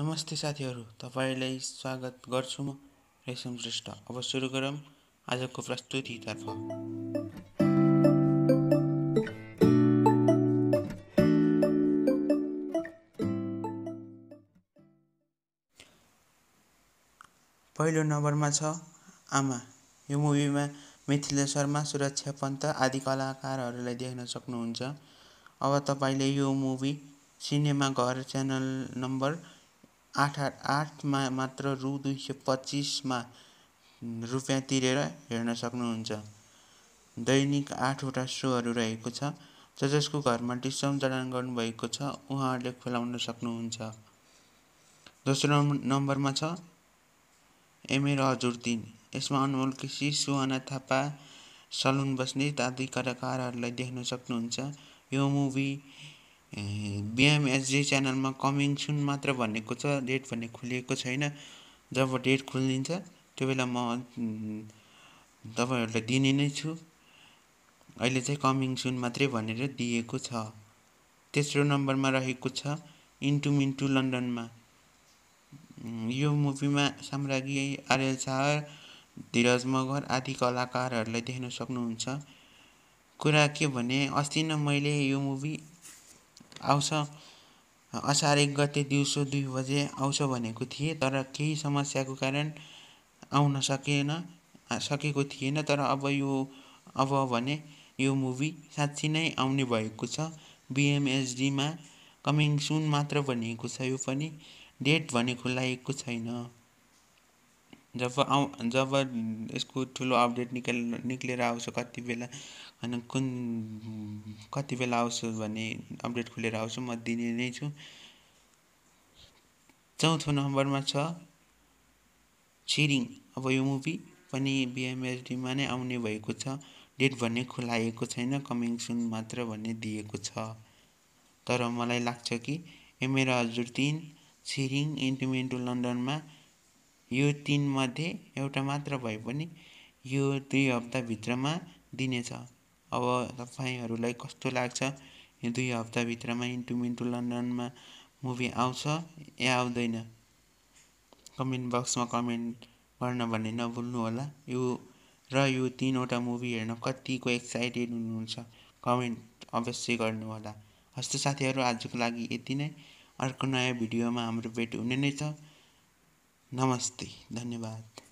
नमस्ते साथीहरू तपाईँलाई स्वागत गर्छु म रेशम श्रेष्ठ अब सुरु गरौँ आजको प्रस्तुतितर्फ पहिलो नम्बरमा छ आमा यो मुभीमा मिथिला शर्मा सुरक्षा पन्त आदि कलाकारहरूलाई देख्न सक्नुहुन्छ अब तपाईँले यो मुभी सिनेमा घर च्यानल नम्बर आठ आठ आठमा मात्र रु दुई सय पच्चिसमा रुपियाँ तिरेर हेर्न सक्नुहुन्छ दैनिक आठवटा सोहरू रहेको छ ज जसको घरमा डिस्काउन्ट जडान गर्नुभएको छ उहाँहरूले खुलाउन सक्नुहुन्छ दोस्रो नम्बरमा छ एमएर हजुर दिन यसमा अनमोल केसी सुहना थापा सलुन बस्ने आदि कलाकारहरूलाई देख्न सक्नुहुन्छ यो मुभी बिएमएसजे च्यानलमा कमिङ सुन मात्र भनेको छ डेट भन्ने खुलिएको छैन जब डेट खुलिन्छ त्यो बेला म तपाईँहरूलाई दिने नै छु अहिले चाहिँ कमिङ सुन मात्रै भनेर दिएको छ तेस्रो नम्बरमा रहेको छ इन्टु मिन्टु लन्डनमा यो मुभीमा साम्राज्ञी आर्यल शाह धीरज मगर आदि कलाकारहरूलाई देख्न सक्नुहुन्छ कुरा के भने अस्ति नै मैले यो मुभी आउँछ असार एक गते दिउँसो दुई बजे आउँछ भनेको थिएँ तर केही समस्याको कारण आउन सकेन सकेको थिएन तर अब यो अब भने यो मुभी साँच्ची नै आउने भएको छ बिएमएसडीमा कमिङ सुन मात्र भनिएको छ यो पनि डेट भनेको खुलाएको छैन जब आउँ जब यसको ठुलो अपडेट निकाल निक्लेर आउँछ कति बेला होइन कुन कति बेला आउँछ भन्ने अपडेट खुलेर आउँछु म दिने नै छु चौथो नम्बरमा छ छिरिङ अब यो मुभी पनि बिएमएसडीमा नै आउने भएको छ डेट भन्ने खुलाएको छैन कमिङ सुन मात्र भन्ने दिएको छ तर मलाई लाग्छ कि एमेरा हजुर तिन छिरिङ इन्टिमेन्टो लन्डनमा यो तिनमध्ये एउटा मात्र भए पनि यो दुई हप्ताभित्रमा दिनेछ अब तपाईँहरूलाई कस्तो लाग्छ यो दुई हप्ताभित्रमा इन्टु मिन्टु लन्डनमा मुभी आउँछ या आउँदैन कमेन्ट बक्समा कमेन्ट गर्न भन्ने होला यो र यो तिनवटा मुभी हेर्न कतिको एक्साइटेड हुनुहुन्छ कमेन्ट अवश्य गर्नु होला हस्तो साथीहरू आजको लागि यति नै अर्को नयाँ भिडियोमा हाम्रो भेट हुने नै छ नमस्ते धन्यवाद